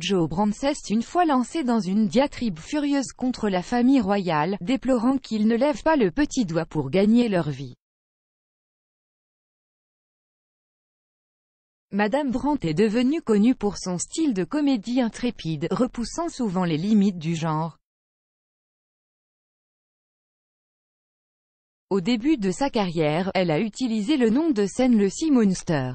Joe s'est une fois lancé dans une diatribe furieuse contre la famille royale, déplorant qu'ils ne lèvent pas le petit doigt pour gagner leur vie. Madame Brandt est devenue connue pour son style de comédie intrépide, repoussant souvent les limites du genre. Au début de sa carrière, elle a utilisé le nom de scène le Sea Monster.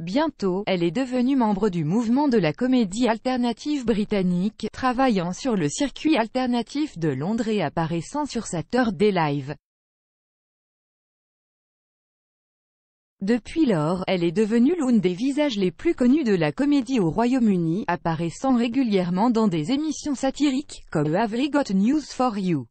Bientôt, elle est devenue membre du mouvement de la comédie alternative britannique, travaillant sur le circuit alternatif de Londres et apparaissant sur Saturday Live. Depuis lors, elle est devenue l'une des visages les plus connus de la comédie au Royaume-Uni, apparaissant régulièrement dans des émissions satiriques, comme Have Got News For You.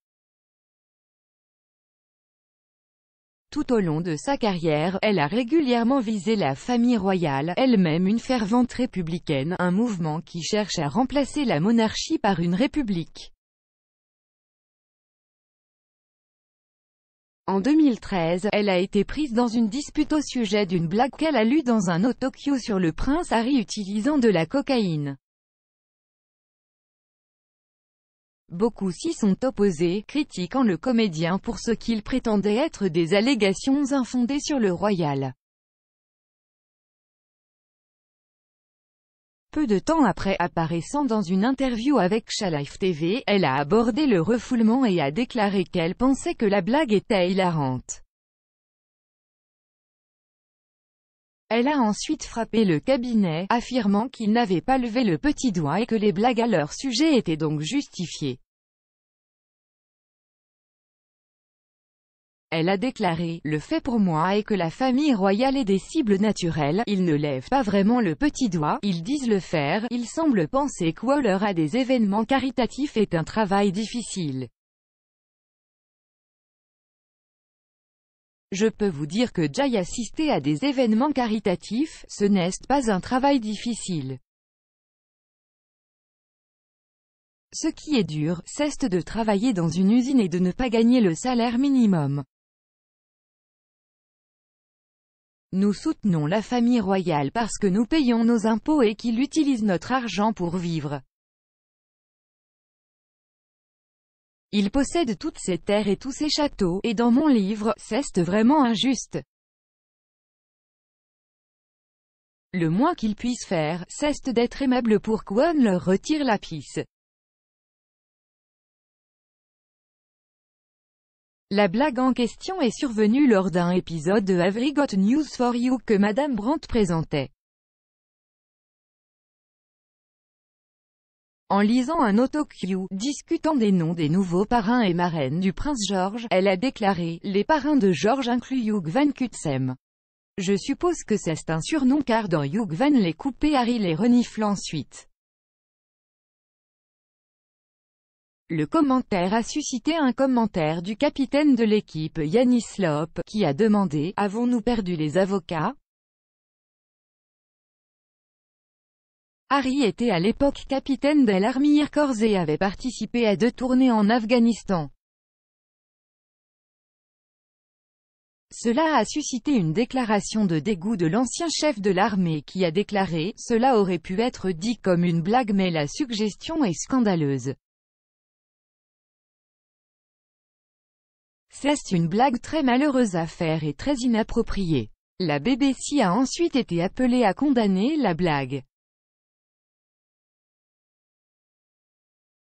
Tout au long de sa carrière, elle a régulièrement visé la famille royale, elle-même une fervente républicaine, un mouvement qui cherche à remplacer la monarchie par une république. En 2013, elle a été prise dans une dispute au sujet d'une blague qu'elle a lue dans un autocue sur le prince Harry utilisant de la cocaïne. Beaucoup s'y sont opposés, critiquant le comédien pour ce qu'il prétendait être des allégations infondées sur le royal. Peu de temps après apparaissant dans une interview avec Shalife TV, elle a abordé le refoulement et a déclaré qu'elle pensait que la blague était hilarante. Elle a ensuite frappé le cabinet, affirmant qu'il n'avait pas levé le petit doigt et que les blagues à leur sujet étaient donc justifiées. Elle a déclaré « Le fait pour moi est que la famille royale est des cibles naturelles, ils ne lèvent pas vraiment le petit doigt, ils disent le faire, ils semblent penser que à des événements caritatifs est un travail difficile. Je peux vous dire que Jay assisté à des événements caritatifs, ce n'est pas un travail difficile. Ce qui est dur, c'est de travailler dans une usine et de ne pas gagner le salaire minimum. Nous soutenons la famille royale parce que nous payons nos impôts et qu'il utilise notre argent pour vivre. Il possède toutes ses terres et tous ses châteaux, et dans mon livre, c'est vraiment injuste. Le moins qu'ils puissent faire, c'est d'être aimable pour qu'on leur retire la pisse. La blague en question est survenue lors d'un épisode de Avery Got News For You que Madame Brandt présentait. En lisant un autocue, discutant des noms des nouveaux parrains et marraines du prince George, elle a déclaré « Les parrains de George incluent Hugh Van Cutsem. Je suppose que c'est un surnom car dans Hugh Van les coupés Harry les renifle ensuite. Le commentaire a suscité un commentaire du capitaine de l'équipe Yanis Lop, qui a demandé « Avons-nous perdu les avocats ?» Harry était à l'époque capitaine de l'armée Corse et avait participé à deux tournées en Afghanistan. Cela a suscité une déclaration de dégoût de l'ancien chef de l'armée qui a déclaré « Cela aurait pu être dit comme une blague mais la suggestion est scandaleuse. C'est une blague très malheureuse à faire et très inappropriée. La BBC a ensuite été appelée à condamner la blague.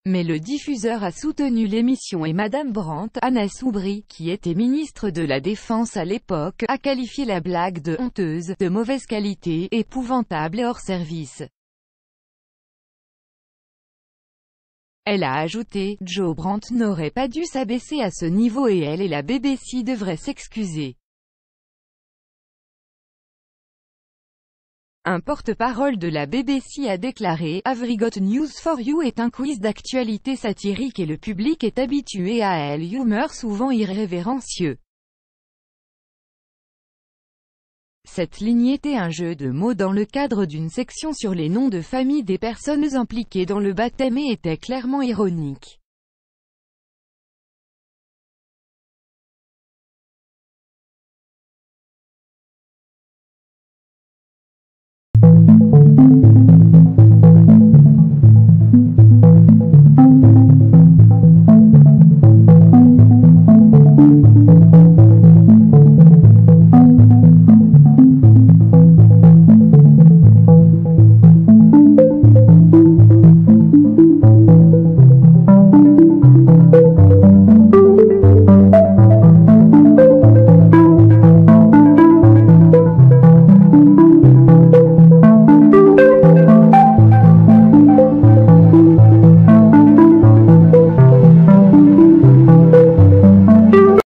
Mais le diffuseur a soutenu l'émission et Madame Brandt, Anna Soubry, qui était ministre de la Défense à l'époque, a qualifié la blague de « honteuse », de « mauvaise qualité »,« épouvantable et hors service ». Elle a ajouté, Joe Brandt n'aurait pas dû s'abaisser à ce niveau et elle et la BBC devraient s'excuser. Un porte-parole de la BBC a déclaré « Avrigot News for You est un quiz d'actualité satirique et le public est habitué à elle humour souvent irrévérencieux. Cette ligne était un jeu de mots dans le cadre d'une section sur les noms de famille des personnes impliquées dans le baptême et était clairement ironique.